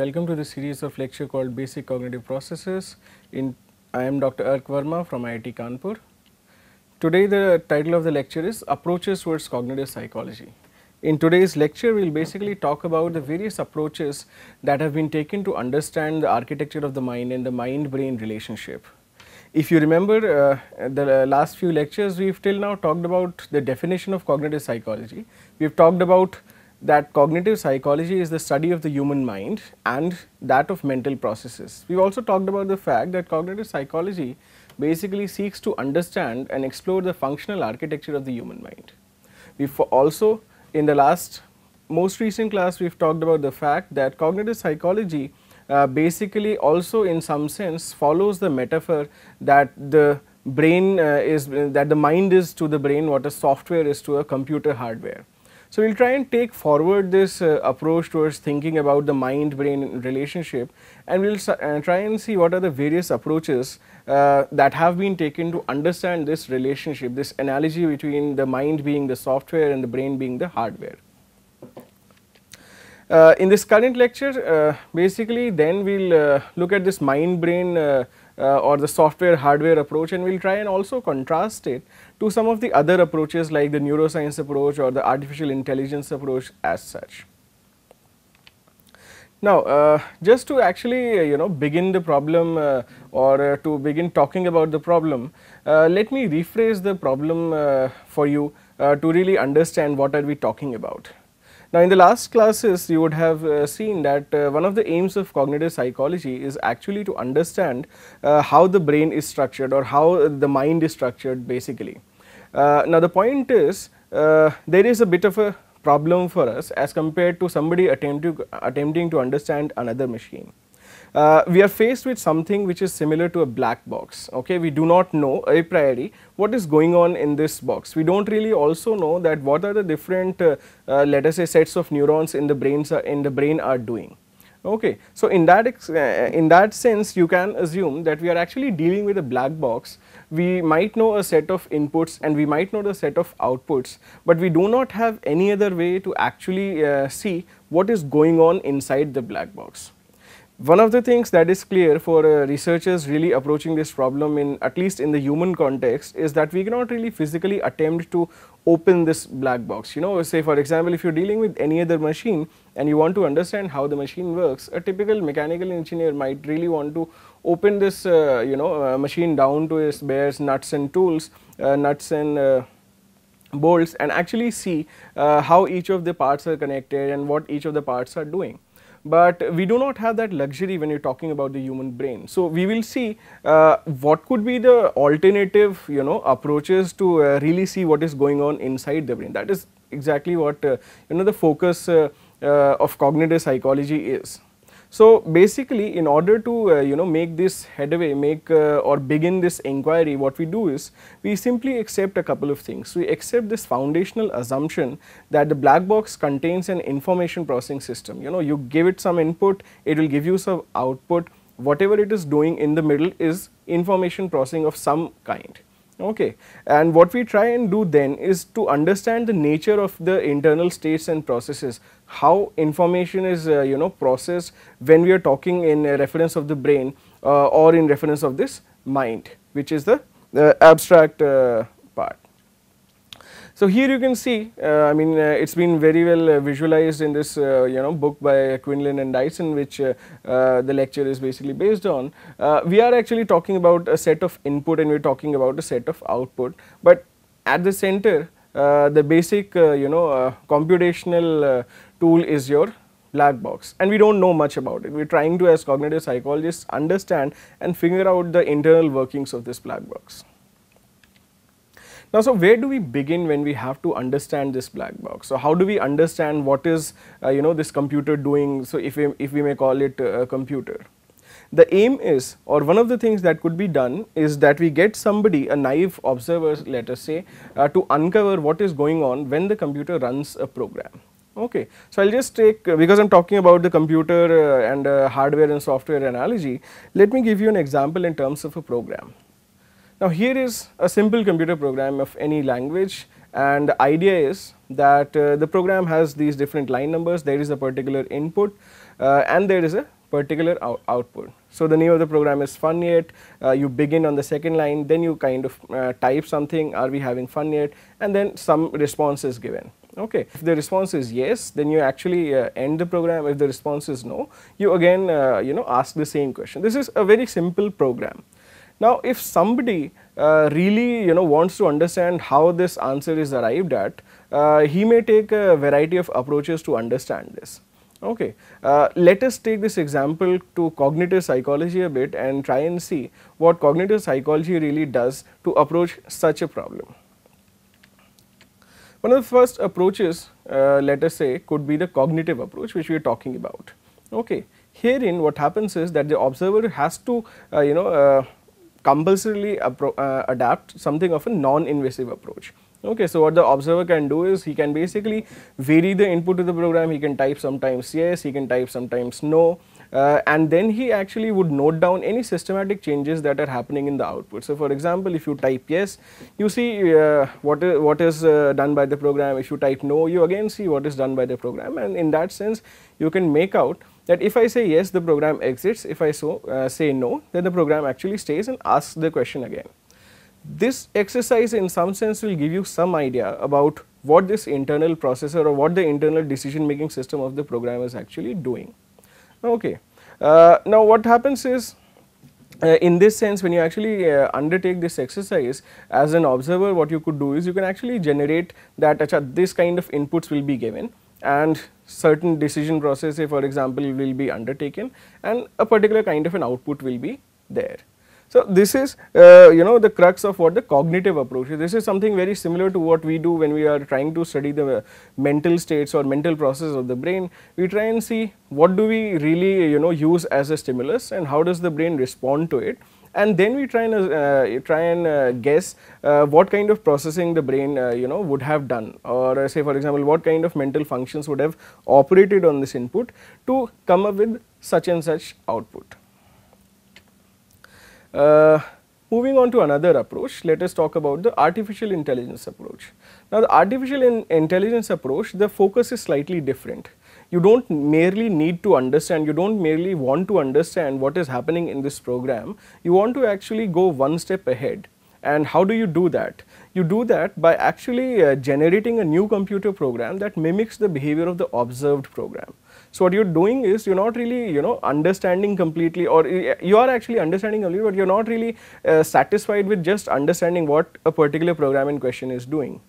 welcome to the series of lecture called Basic Cognitive Processes. In I am Dr. Ark Verma from IIT Kanpur. Today the title of the lecture is Approaches towards Cognitive Psychology. In today's lecture, we will basically talk about the various approaches that have been taken to understand the architecture of the mind and the mind-brain relationship. If you remember uh, the last few lectures, we have till now talked about the definition of cognitive psychology. We have talked about that cognitive psychology is the study of the human mind and that of mental processes. We've also talked about the fact that cognitive psychology basically seeks to understand and explore the functional architecture of the human mind. We've also in the last most recent class we've talked about the fact that cognitive psychology uh, basically also in some sense follows the metaphor that the brain uh, is that the mind is to the brain what a software is to a computer hardware. So we'll try and take forward this uh, approach towards thinking about the mind-brain relationship and we'll uh, try and see what are the various approaches uh, that have been taken to understand this relationship, this analogy between the mind being the software and the brain being the hardware. Uh, in this current lecture, uh, basically then we'll uh, look at this mind-brain or the software hardware approach and we'll try and also contrast it to some of the other approaches like the neuroscience approach or the artificial intelligence approach as such. Now, uh, just to actually uh, you know begin the problem uh, or uh, to begin talking about the problem, uh, let me rephrase the problem uh, for you to really understand what are we talking about. Now, in the last classes you would have seen that one of the aims of cognitive psychology is actually to understand how the brain is structured or how the mind is structured basically. Uh, now the point is uh, there is a bit of a problem for us as compared to somebody attempting to, attempting to understand another machine. Uh, we are faced with something which is similar to a black box. Okay, we do not know a priori what is going on in this box. We don't really also know that what are the different, uh, uh, let us say, sets of neurons in the brains in the brain are doing. Okay, so in that uh, in that sense, you can assume that we are actually dealing with a black box we might know a set of inputs and we might know the set of outputs, but we do not have any other way to actually uh, see what is going on inside the black box. One of the things that is clear for uh, researchers really approaching this problem in at least in the human context is that we cannot really physically attempt to open this black box. You know, say for example, if you're dealing with any other machine and you want to understand how the machine works, a typical mechanical engineer might really want to open this, uh, you know, uh, machine down to its bears, nuts and tools, uh, nuts and uh, bolts and actually see uh, how each of the parts are connected and what each of the parts are doing but we do not have that luxury when you're talking about the human brain. So, we will see uh, what could be the alternative you know approaches to uh, really see what is going on inside the brain. That is exactly what uh, you know the focus uh, uh, of cognitive psychology is. So basically in order to uh, you know make this headway make uh, or begin this inquiry what we do is we simply accept a couple of things. We accept this foundational assumption that the black box contains an information processing system you know you give it some input it will give you some output whatever it is doing in the middle is information processing of some kind. Okay. And what we try and do then is to understand the nature of the internal states and processes, how information is uh, you know processed when we are talking in reference of the brain uh, or in reference of this mind, which is the, the uh, abstract uh, part. So here you can see, uh, I mean, uh, it's been very well uh, visualized in this, uh, you know, book by Quinlan and Dyson, which uh, uh, the lecture is basically based on. we are actually talking about a set of input and we're talking about a set of output, but at the center, the basic, you know, computational tool is your black box and we don't know much about it. We're trying to as cognitive psychologists understand and figure out the internal workings of this black box. Now, so where do we begin when we have to understand this black box? So how do we understand what is, uh, you know, this computer doing? So if we, if we may call it uh, a computer. The aim is or one of the things that could be done is that we get somebody a naive observer let us say uh, to uncover what is going on when the computer runs a program. Okay. So, I will just take uh, because I am talking about the computer uh, and uh, hardware and software analogy let me give you an example in terms of a program. Now here is a simple computer program of any language and the idea is that uh, the program has these different line numbers, there is a particular input uh, and there is a particular out output. So the name of the program is fun yet, uh, you begin on the second line, then you kind of uh, type something, are we having fun yet and then some response is given. Okay. If the response is yes, then you actually uh, end the program. If the response is no, you again, uh, you know, ask the same question. This is a very simple program. Now, if somebody uh, really you know wants to understand how this answer is arrived at, uh, he may take a variety of approaches to understand this. Okay, uh, let us take this example to cognitive psychology a bit and try and see what cognitive psychology really does to approach such a problem. One of the first approaches, uh, let us say, could be the cognitive approach which we are talking about. Okay, herein what happens is that the observer has to, uh, you know, uh, compulsorily uh, adapt something of a non-invasive approach. Okay, so what the observer can do is he can basically vary the input to the program, he can type sometimes yes, he can type sometimes no, uh, and then he actually would note down any systematic changes that are happening in the output. So, for example, if you type yes, you see uh, what, what is uh, done by the program, if you type no, you again see what is done by the program and in that sense you can make out that if I say yes the program exits, if I so, uh, say no then the program actually stays and asks the question again. This exercise in some sense will give you some idea about what this internal processor or what the internal decision making system of the program is actually doing. Okay. Uh, now what happens is uh, in this sense when you actually uh, undertake this exercise as an observer what you could do is you can actually generate that this kind of inputs will be given and certain decision process say for example will be undertaken and a particular kind of an output will be there. So, this is uh, you know the crux of what the cognitive approach is. This is something very similar to what we do when we are trying to study the uh, mental states or mental process of the brain. We try and see what do we really you know use as a stimulus and how does the brain respond to it and then we try and uh, try and uh, guess uh, what kind of processing the brain uh, you know would have done or uh, say for example what kind of mental functions would have operated on this input to come up with such and such output. Uh, moving on to another approach, let us talk about the artificial intelligence approach. Now, the artificial in intelligence approach, the focus is slightly different you don't merely need to understand, you don't merely want to understand what is happening in this program, you want to actually go one step ahead. And how do you do that? You do that by actually uh, generating a new computer program that mimics the behavior of the observed program. So what you're doing is you're not really you know understanding completely or you are actually understanding only, but you're not really uh, satisfied with just understanding what a particular program in question is doing.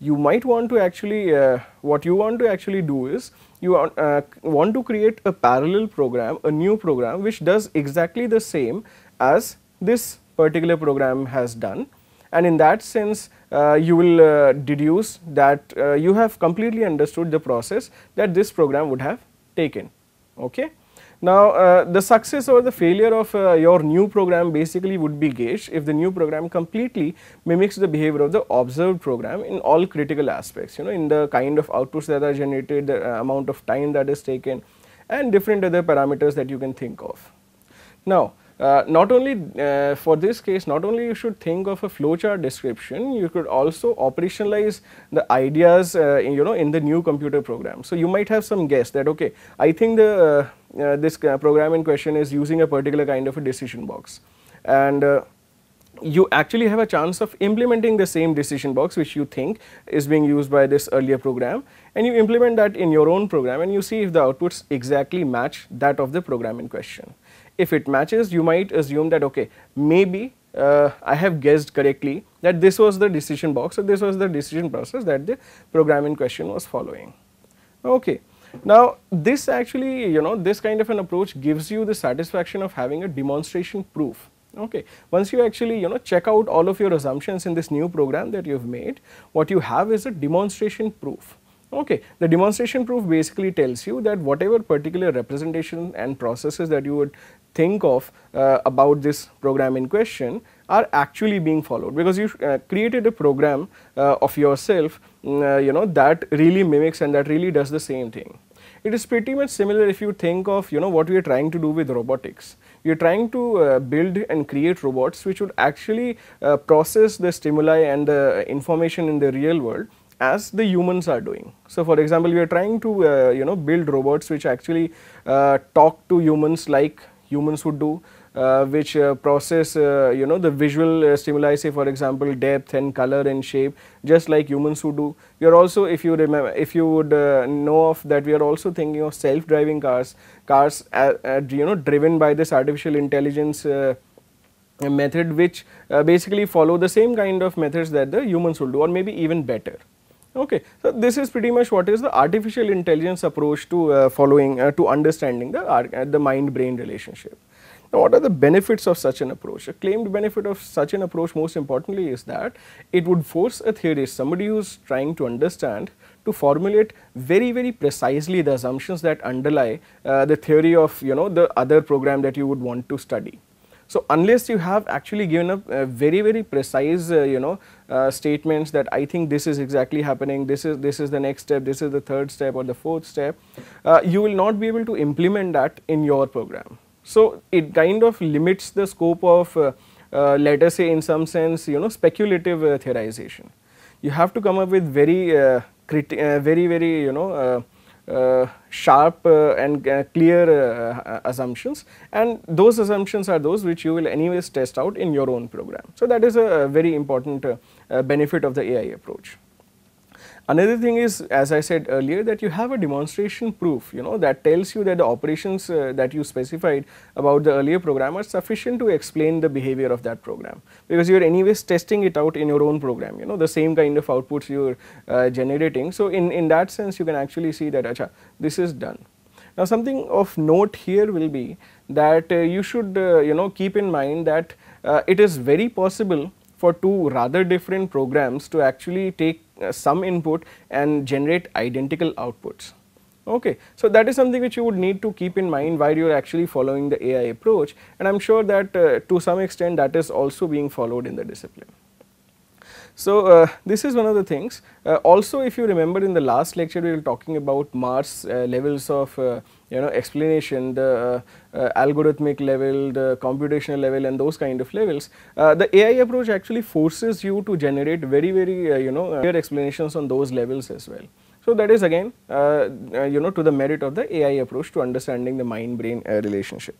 You might want to actually uh, what you want to actually do is you uh, want to create a parallel program, a new program which does exactly the same as this particular program has done and in that sense uh, you will uh, deduce that uh, you have completely understood the process that this program would have taken. Okay? Now, uh, the success or the failure of uh, your new program basically would be gauged if the new program completely mimics the behavior of the observed program in all critical aspects, you know, in the kind of outputs that are generated, the uh, amount of time that is taken and different other parameters that you can think of. Now, uh, not only uh, for this case, not only you should think of a flowchart description, you could also operationalize the ideas in, uh, you know, in the new computer program. So, you might have some guess that, okay, I think the uh, this uh, program in question is using a particular kind of a decision box and uh, you actually have a chance of implementing the same decision box which you think is being used by this earlier program and you implement that in your own program and you see if the outputs exactly match that of the program in question. If it matches you might assume that okay maybe uh, I have guessed correctly that this was the decision box or this was the decision process that the program in question was following. Okay. Now this actually, you know, this kind of an approach gives you the satisfaction of having a demonstration proof. Okay. Once you actually, you know, check out all of your assumptions in this new program that you have made, what you have is a demonstration proof. Okay. The demonstration proof basically tells you that whatever particular representation and processes that you would think of uh, about this program in question, are actually being followed because you uh, created a program uh, of yourself mm, uh, you know that really mimics and that really does the same thing. It is pretty much similar if you think of you know what we are trying to do with robotics. We are trying to uh, build and create robots which would actually uh, process the stimuli and the information in the real world as the humans are doing. So, for example, we are trying to uh, you know build robots which actually uh, talk to humans like humans would do. Uh, which uh, process uh, you know the visual stimuli say for example depth and color and shape just like humans who do. You are also if you remember if you would know of that we are also thinking of self driving cars, cars you know driven by this artificial intelligence method which uh, basically follow the same kind of methods that the humans will do or maybe even better. Okay, so this is pretty much what is the artificial intelligence approach to uh, following uh, to understanding the the mind brain relationship. Now, what are the benefits of such an approach? A claimed benefit of such an approach most importantly is that it would force a theorist, somebody who is trying to understand to formulate very very precisely the assumptions that underlie uh, the theory of you know the other program that you would want to study. So, unless you have actually given up uh, very very precise uh, you know uh, statements that I think this is exactly happening, this is this is the next step, this is the third step or the fourth step, uh, you will not be able to implement that in your program. So, it kind of limits the scope of uh, uh, let us say in some sense you know speculative uh, theorization. You have to come up with very uh, uh, very very you know uh, sharp and clear assumptions and those assumptions are those which you will anyways test out in your own program. So, that is a, very important benefit of the AI approach. Another thing is, as I said earlier, that you have a demonstration proof, you know, that tells you that the operations uh, that you specified about the earlier program are sufficient to explain the behavior of that program because you are anyways testing it out in your own program, you know, the same kind of outputs you are uh, generating. So, in, in that sense, you can actually see that, acha, this is done. Now, something of note here will be that uh, you should, uh, you know, keep in mind that uh, it is very possible for two rather different programs to actually take uh, some input and generate identical outputs. Okay, so that is something which you would need to keep in mind while you are actually following the AI approach and I am sure that uh, to some extent that is also being followed in the discipline. So, uh, this is one of the things. Uh, also, if you remember in the last lecture, we were talking about Mars uh, levels of uh, you know explanation, the uh, uh, algorithmic level, the computational level and those kind of levels. Uh, the AI approach actually forces you to generate very very you know clear explanations on those levels as well. So that is again you know to the merit of the AI approach to understanding the mind brain relationship.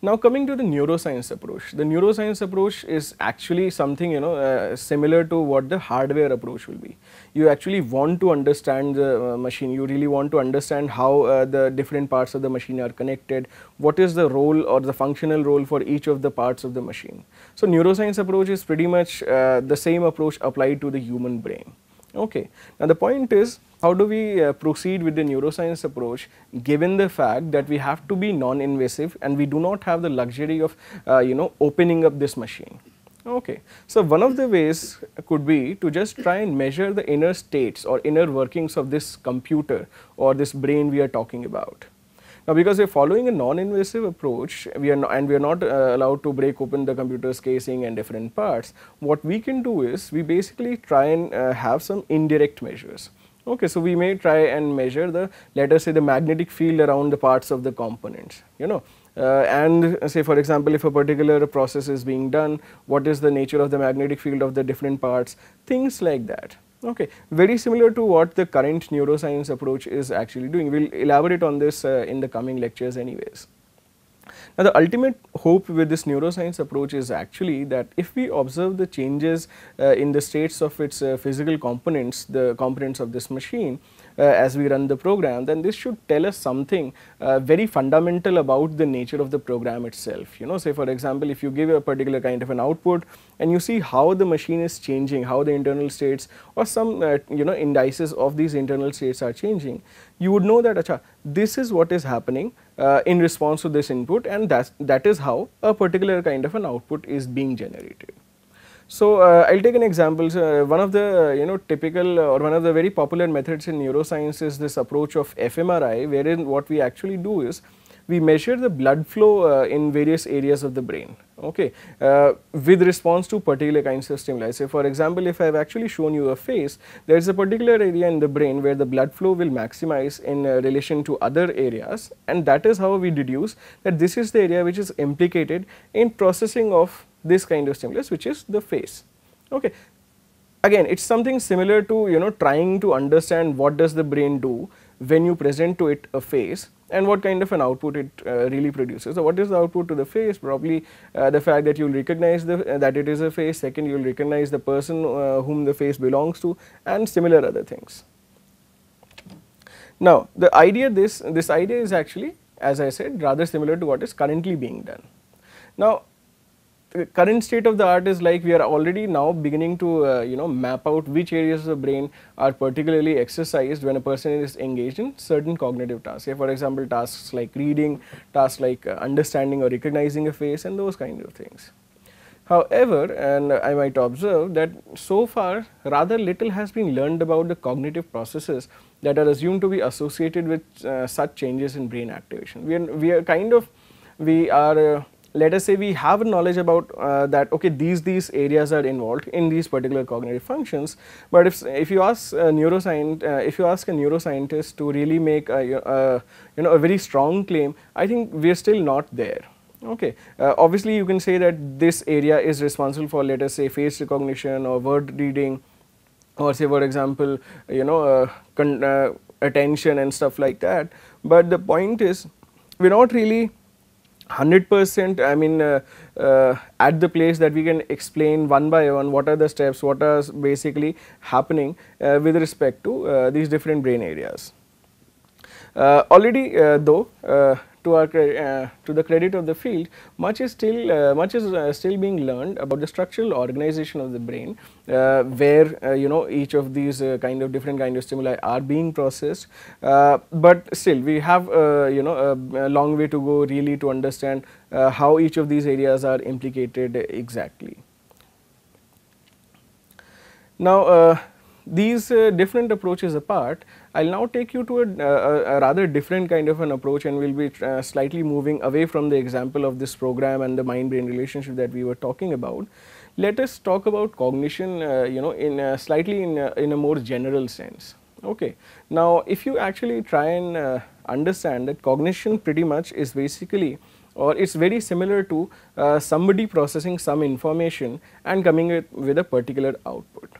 Now coming to the neuroscience approach, the neuroscience approach is actually something you know uh, similar to what the hardware approach will be. You actually want to understand the uh, machine, you really want to understand how uh, the different parts of the machine are connected, what is the role or the functional role for each of the parts of the machine. So neuroscience approach is pretty much uh, the same approach applied to the human brain. Okay. Now the point is how do we uh, proceed with the neuroscience approach given the fact that we have to be non-invasive and we do not have the luxury of uh, you know opening up this machine. Okay. So, one of the ways could be to just try and measure the inner states or inner workings of this computer or this brain we are talking about. Now, because we are following a non-invasive approach, we are not, and we are not uh, allowed to break open the computer's casing and different parts, what we can do is we basically try and uh, have some indirect measures. Okay, so we may try and measure the, let us say the magnetic field around the parts of the components, you know. Uh, and uh, say for example, if a particular process is being done, what is the nature of the magnetic field of the different parts, things like that. Okay, very similar to what the current neuroscience approach is actually doing. We will elaborate on this uh, in the coming lectures anyways. Now, the ultimate hope with this neuroscience approach is actually that if we observe the changes uh, in the states of its uh, physical components, the components of this machine, uh, as we run the program, then this should tell us something uh, very fundamental about the nature of the program itself. You know, say for example, if you give a particular kind of an output and you see how the machine is changing, how the internal states or some uh, you know indices of these internal states are changing, you would know that acha, this is what is happening uh, in response to this input and that's, that is how a particular kind of an output is being generated. So uh, I'll take an example. So, uh, one of the uh, you know typical uh, or one of the very popular methods in neuroscience is this approach of fMRI, wherein what we actually do is we measure the blood flow uh, in various areas of the brain okay uh, with response to particular kinds of stimuli say for example if i have actually shown you a face there is a particular area in the brain where the blood flow will maximize in relation to other areas and that is how we deduce that this is the area which is implicated in processing of this kind of stimulus which is the face. Okay. Again it is something similar to you know trying to understand what does the brain do when you present to it a face and what kind of an output it uh, really produces. So, what is the output to the face? Probably uh, the fact that you will recognize the, uh, that it is a face, second you will recognize the person uh, whom the face belongs to and similar other things. Now, the idea this, this idea is actually as I said rather similar to what is currently being done. Now, the current state of the art is like we are already now beginning to uh, you know map out which areas of the brain are particularly exercised when a person is engaged in certain cognitive tasks. Say for example, tasks like reading, tasks like uh, understanding or recognizing a face and those kind of things. However, and I might observe that so far rather little has been learned about the cognitive processes that are assumed to be associated with uh, such changes in brain activation. We are, we are kind of, we are uh, let us say we have knowledge about uh, that okay these these areas are involved in these particular cognitive functions but if if you ask a uh, if you ask a neuroscientist to really make a, a, you know a very strong claim i think we are still not there okay uh, obviously you can say that this area is responsible for let us say face recognition or word reading or say for example you know uh, uh, attention and stuff like that but the point is we're not really 100% I mean uh, uh, at the place that we can explain one by one what are the steps, what are basically happening uh, with respect to uh, these different brain areas. Uh, already uh, though to our uh, to the credit of the field, much is still uh, much is uh, still being learned about the structural organization of the brain, uh, where uh, you know each of these uh, kind of different kind of stimuli are being processed. but still, we have you know a, a, long way to go really to understand how each of these areas are implicated exactly. Now, these different approaches apart, I will now take you to a, a, a, rather different kind of an approach and we will be uh, slightly moving away from the example of this program and the mind-brain relationship that we were talking about. Let us talk about cognition, uh, you know, in a slightly in in a more general sense. Okay. Now, if you actually try and uh, understand that cognition pretty much is basically or it's very similar to uh, somebody processing some information and coming with, with a particular output.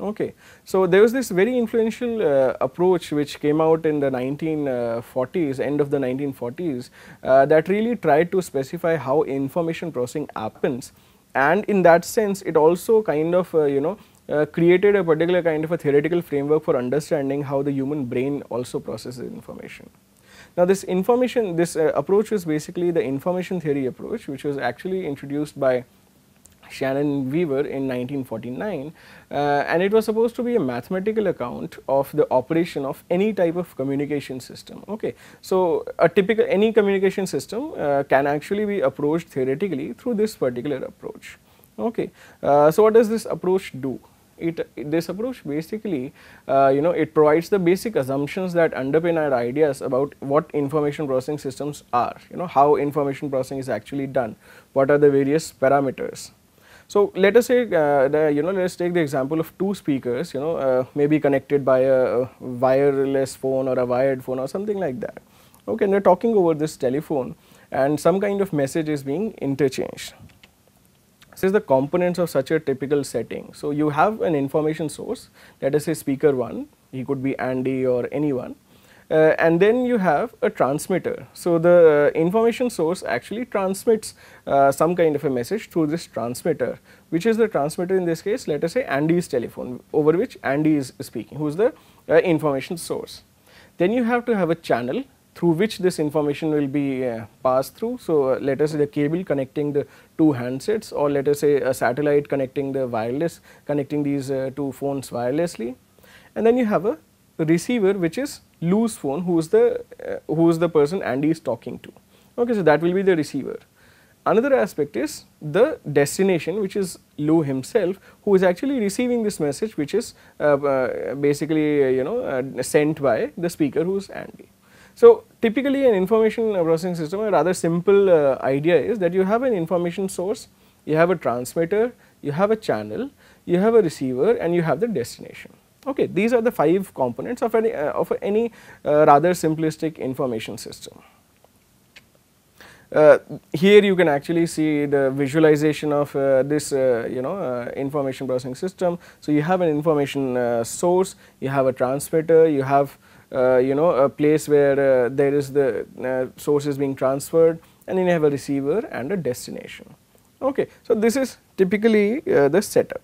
Okay. So there was this very influential uh, approach which came out in the 1940s, uh, end of the 1940s, uh, that really tried to specify how information processing happens. And in that sense, it also kind of, uh, you know, uh, created a particular kind of a theoretical framework for understanding how the human brain also processes information. Now this information, this uh, approach was basically the information theory approach, which was actually introduced by Shannon Weaver in 1949 uh, and it was supposed to be a mathematical account of the operation of any type of communication system okay so a typical any communication system uh, can actually be approached theoretically through this particular approach okay uh, so what does this approach do it, this approach basically uh, you know it provides the basic assumptions that underpin our ideas about what information processing systems are you know how information processing is actually done what are the various parameters so let us say uh, the, you know let us take the example of two speakers you know uh, maybe connected by a, a wireless phone or a wired phone or something like that. Okay, and they're talking over this telephone and some kind of message is being interchanged. This is the components of such a typical setting. So you have an information source, let us say speaker 1, he could be Andy or anyone uh, and then you have a transmitter. So, the uh, information source actually transmits uh, some kind of a message through this transmitter, which is the transmitter in this case let us say Andy's telephone over which Andy is speaking who is the uh, information source. Then you have to have a channel through which this information will be uh, passed through. So, uh, let us say the cable connecting the two handsets or let us say a satellite connecting the wireless connecting these two phones wirelessly and then you have a receiver which is Lou's phone who is the uh, who is the person Andy is talking to. Okay, so that will be the receiver. Another aspect is the destination which is Lou himself who is actually receiving this message which is uh, uh, basically uh, you know uh, sent by the speaker who is Andy. So, typically an information processing system a rather simple uh, idea is that you have an information source, you have a transmitter, you have a channel, you have a receiver and you have the destination. Okay, these are the 5 components of any, uh, of any uh, rather simplistic information system. Uh, here you can actually see the visualization of uh, this uh, you know uh, information processing system. So, you have an information uh, source, you have a transmitter, you have uh, you know a place where there is the source is being transferred and then you have a receiver and a destination. Okay. So, this is typically the setup.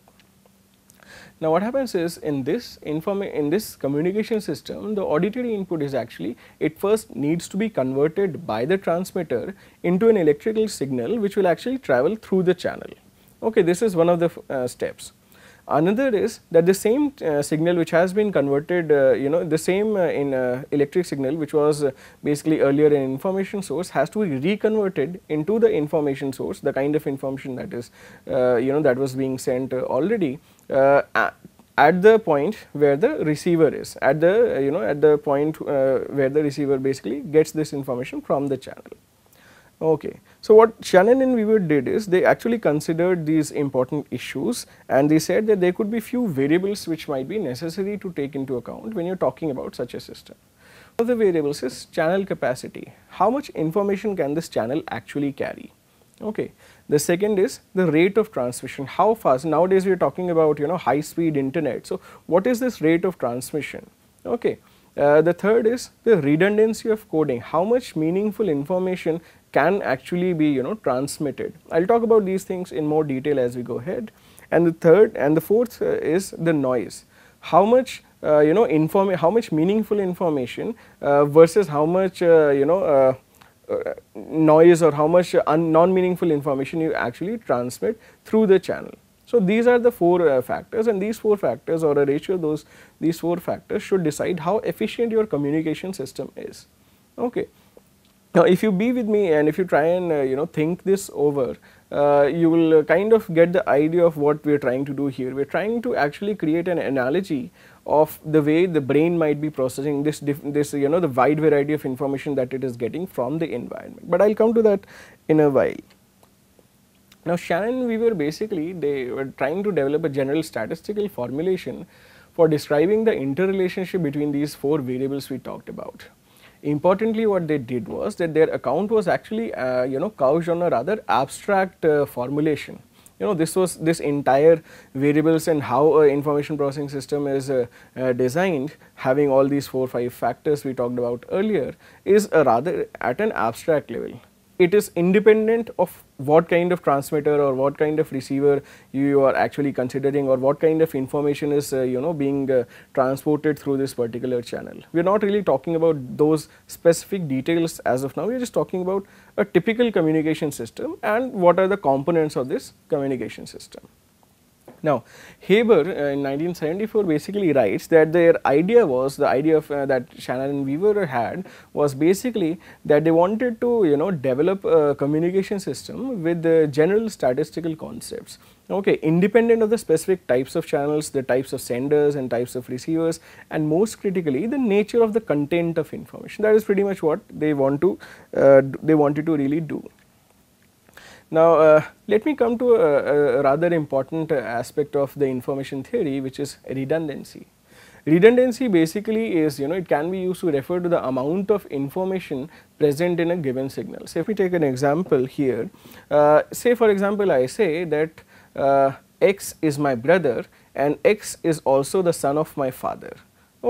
Now, what happens is in this in this communication system, the auditory input is actually it first needs to be converted by the transmitter into an electrical signal which will actually travel through the channel. Okay, this is one of the uh, steps. Another is that the same uh, signal which has been converted, uh, you know, the same uh, in uh, electric signal which was uh, basically earlier an information source has to be reconverted into the information source, the kind of information that is, uh, you know, that was being sent already at the point where the receiver is, at the, you know, at the point where the receiver basically gets this information from the channel. Okay. So what Shannon and Weaver did is they actually considered these important issues and they said that there could be few variables which might be necessary to take into account when you're talking about such a system. One of the variables is channel capacity. How much information can this channel actually carry? Okay. The second is the rate of transmission. How fast? Nowadays we are talking about you know high speed internet. So what is this rate of transmission? Okay. Uh, the third is the redundancy of coding, how much meaningful information can actually be you know transmitted. I will talk about these things in more detail as we go ahead. And the third and the fourth uh, is the noise, how much uh, you know inform how much meaningful information uh, versus how much uh, you know noise or how much non-meaningful information you actually transmit through the channel. So, these are the four uh, factors and these four factors or a ratio those these four factors should decide how efficient your communication system is. Okay. Now, if you be with me and if you try and uh, you know think this over, uh, you will uh, kind of get the idea of what we are trying to do here. We are trying to actually create an analogy of the way the brain might be processing this this you know the wide variety of information that it is getting from the environment. But I will come to that in a while. Now Shannon Weaver basically they were trying to develop a general statistical formulation for describing the interrelationship between these four variables we talked about. Importantly what they did was that their account was actually uh, you know couched on a rather abstract uh, formulation. You know this was this entire variables and how a information processing system is uh, uh designed having all these four or five factors we talked about earlier is rather at an abstract level it is independent of what kind of transmitter or what kind of receiver you are actually considering or what kind of information is uh, you know being uh, transported through this particular channel. We are not really talking about those specific details as of now, we are just talking about a typical communication system and what are the components of this communication system. Now Haber uh, in 1974 basically writes that their idea was the idea of, uh, that Shannon and Weaver had was basically that they wanted to you know develop a communication system with the general statistical concepts okay independent of the specific types of channels the types of senders and types of receivers and most critically the nature of the content of information that is pretty much what they want to uh, they wanted to really do now, uh, let me come to a, a rather important aspect of the information theory which is redundancy. Redundancy basically is you know it can be used to refer to the amount of information present in a given signal. So, if we take an example here, uh, say for example, I say that uh, X is my brother and X is also the son of my father.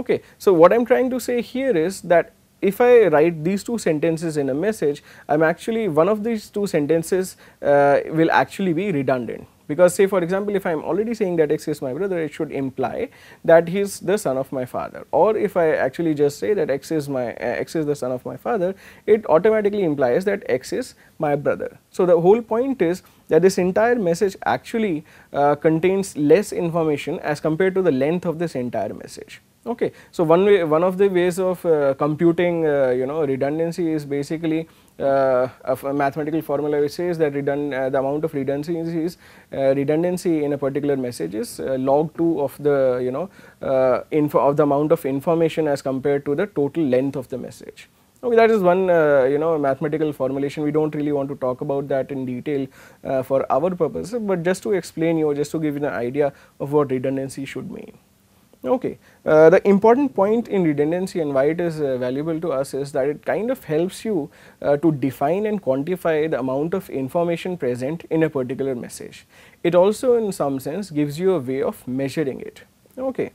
Okay. So, what I am trying to say here is that if I write these two sentences in a message, I am actually one of these two sentences uh, will actually be redundant because say for example if I am already saying that X is my brother it should imply that he is the son of my father or if I actually just say that X is my uh, X is the son of my father it automatically implies that X is my brother. So, the whole point is that this entire message actually uh, contains less information as compared to the length of this entire message. Okay. So, one way one of the ways of uh, computing uh, you know redundancy is basically uh, a mathematical formula which says that uh, the amount of redundancy is uh, redundancy in a particular message is uh, log 2 of the you know info of the amount of information as compared to the total length of the message. Okay, that is one uh, you know mathematical formulation. We don't really want to talk about that in detail uh, for our purposes, but just to explain you, just to give you an idea of what redundancy should mean. Okay. Uh, the important point in redundancy and why it is uh, valuable to us is that it kind of helps you uh, to define and quantify the amount of information present in a particular message. It also in some sense gives you a way of measuring it. Okay.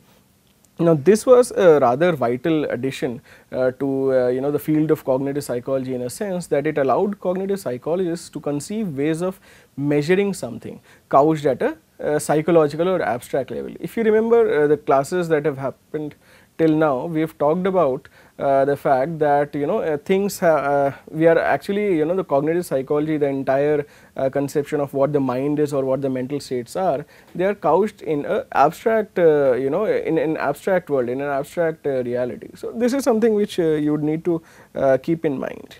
Now, this was a rather vital addition uh, to uh, you know the field of cognitive psychology in a sense that it allowed cognitive psychologists to conceive ways of measuring something couched at a uh, psychological or abstract level. If you remember uh, the classes that have happened till now we have talked about uh, the fact that you know uh, things uh, we are actually you know the cognitive psychology the entire uh, conception of what the mind is or what the mental states are they are couched in a abstract uh, you know in an abstract world in an abstract uh, reality so this is something which you would need to keep in mind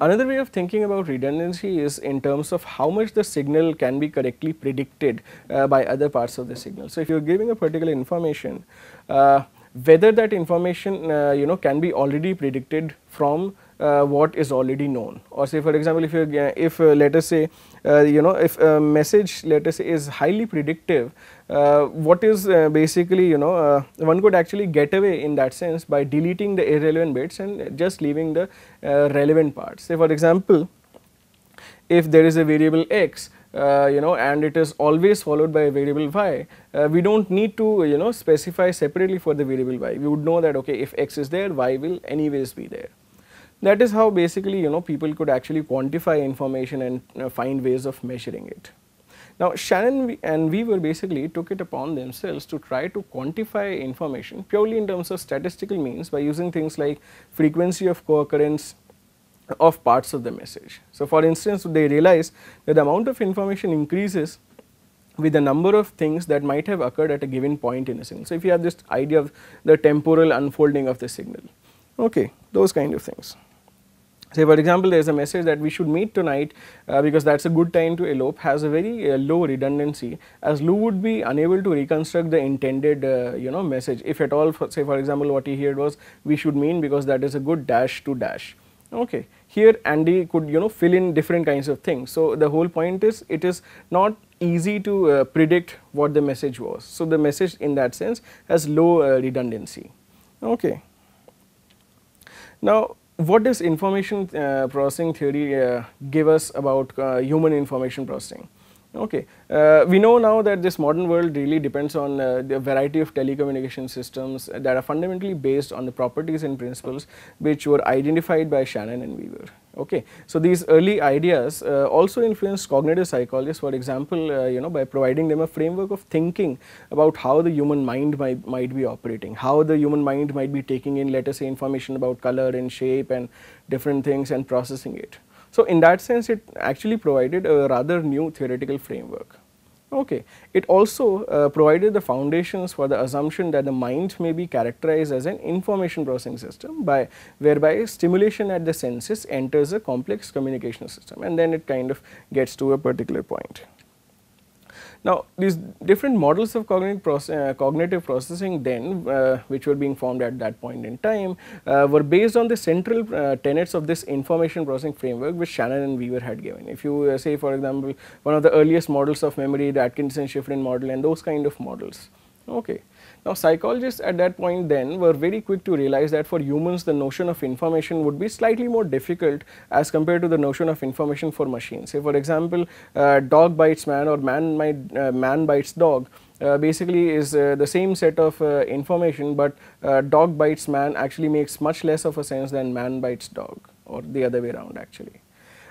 Another way of thinking about redundancy is in terms of how much the signal can be correctly predicted uh, by other parts of the signal. So if you're giving a particular information, uh, whether that information uh, you know can be already predicted from uh, what is already known or say for example if you uh, if uh, let us say uh, you know if a message let us say is highly predictive uh, what is uh, basically you know uh, one could actually get away in that sense by deleting the irrelevant bits and just leaving the relevant parts. Say for example, if there is a variable x uh, you know and it is always followed by a variable y uh, we do not need to you know specify separately for the variable y we would know that okay if x is there y will anyways be there that is how basically you know people could actually quantify information and uh, find ways of measuring it now Shannon and Weaver basically took it upon themselves to try to quantify information purely in terms of statistical means by using things like frequency of co-occurrence of parts of the message. So for instance, they realize that the amount of information increases with the number of things that might have occurred at a given point in a signal. So if you have this idea of the temporal unfolding of the signal, okay, those kind of things say for example there is a message that we should meet tonight uh, because that is a good time to elope has a very uh, low redundancy as Lou would be unable to reconstruct the intended uh, you know message if at all for, say for example what he heard was we should mean because that is a good dash to dash okay here Andy could you know fill in different kinds of things so the whole point is it is not easy to uh, predict what the message was so the message in that sense has low uh, redundancy okay now what does information uh, processing theory uh, give us about uh, human information processing? Okay, uh, we know now that this modern world really depends on uh, the variety of telecommunication systems that are fundamentally based on the properties and principles which were identified by Shannon and Weaver. Okay, so these early ideas uh, also influenced cognitive psychologists, for example, uh, you know, by providing them a framework of thinking about how the human mind might, might be operating, how the human mind might be taking in, let us say, information about color and shape and different things and processing it. So, in that sense it actually provided a rather new theoretical framework. Okay. It also uh, provided the foundations for the assumption that the mind may be characterized as an information processing system by whereby stimulation at the senses enters a complex communication system and then it kind of gets to a particular point. Now, these different models of cognitive, uh, cognitive processing then uh, which were being formed at that point in time uh, were based on the central uh, tenets of this information processing framework which Shannon and Weaver had given. If you uh, say for example, one of the earliest models of memory, the Atkinson-Shiffrin model and those kind of models. Okay. Now psychologists at that point then were very quick to realize that for humans the notion of information would be slightly more difficult as compared to the notion of information for machines. Say for example, uh, dog bites man or man, might, uh, man bites dog. Uh, basically is uh, the same set of uh, information but uh, dog bites man actually makes much less of a sense than man bites dog or the other way around actually.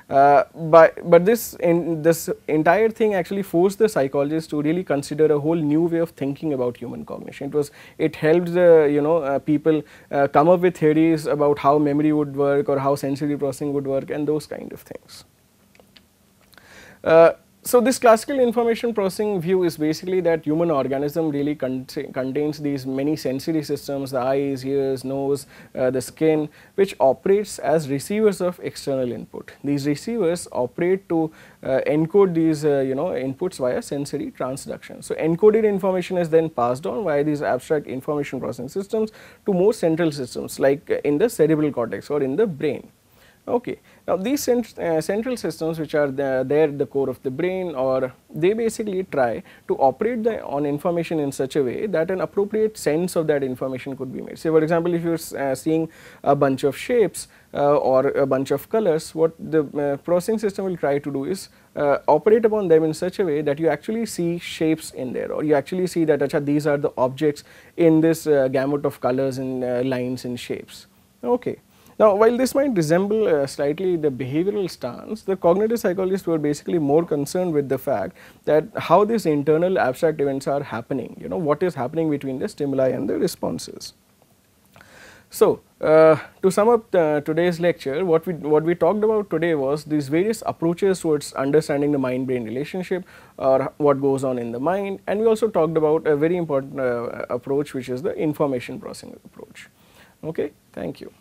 Uh, but but this in, this entire thing actually forced the psychologists to really consider a whole new way of thinking about human cognition. It was it helped the you know uh, people uh, come up with theories about how memory would work or how sensory processing would work and those kind of things. Uh, so this classical information processing view is basically that human organism really contains these many sensory systems, the eyes, ears, nose, uh, the skin, which operates as receivers of external input. These receivers operate to uh, encode these uh, you know inputs via sensory transduction. So encoded information is then passed on via these abstract information processing systems to more central systems like in the cerebral cortex or in the brain. Okay. Now these cent uh, central systems which are the, there at the core of the brain or they basically try to operate the, on information in such a way that an appropriate sense of that information could be made. Say for example, if you are uh, seeing a bunch of shapes uh, or a bunch of colors, what the uh, processing system will try to do is uh, operate upon them in such a way that you actually see shapes in there or you actually see that achha, these are the objects in this uh, gamut of colors and lines and shapes. Okay. Now, while this might resemble uh, slightly the behavioral stance, the cognitive psychologists were basically more concerned with the fact that how these internal abstract events are happening, you know, what is happening between the stimuli and the responses. So, uh, to sum up uh, today's lecture, what we what we talked about today was these various approaches towards understanding the mind-brain relationship or what goes on in the mind, and we also talked about a very important uh, approach, which is the information processing approach. Okay, thank you.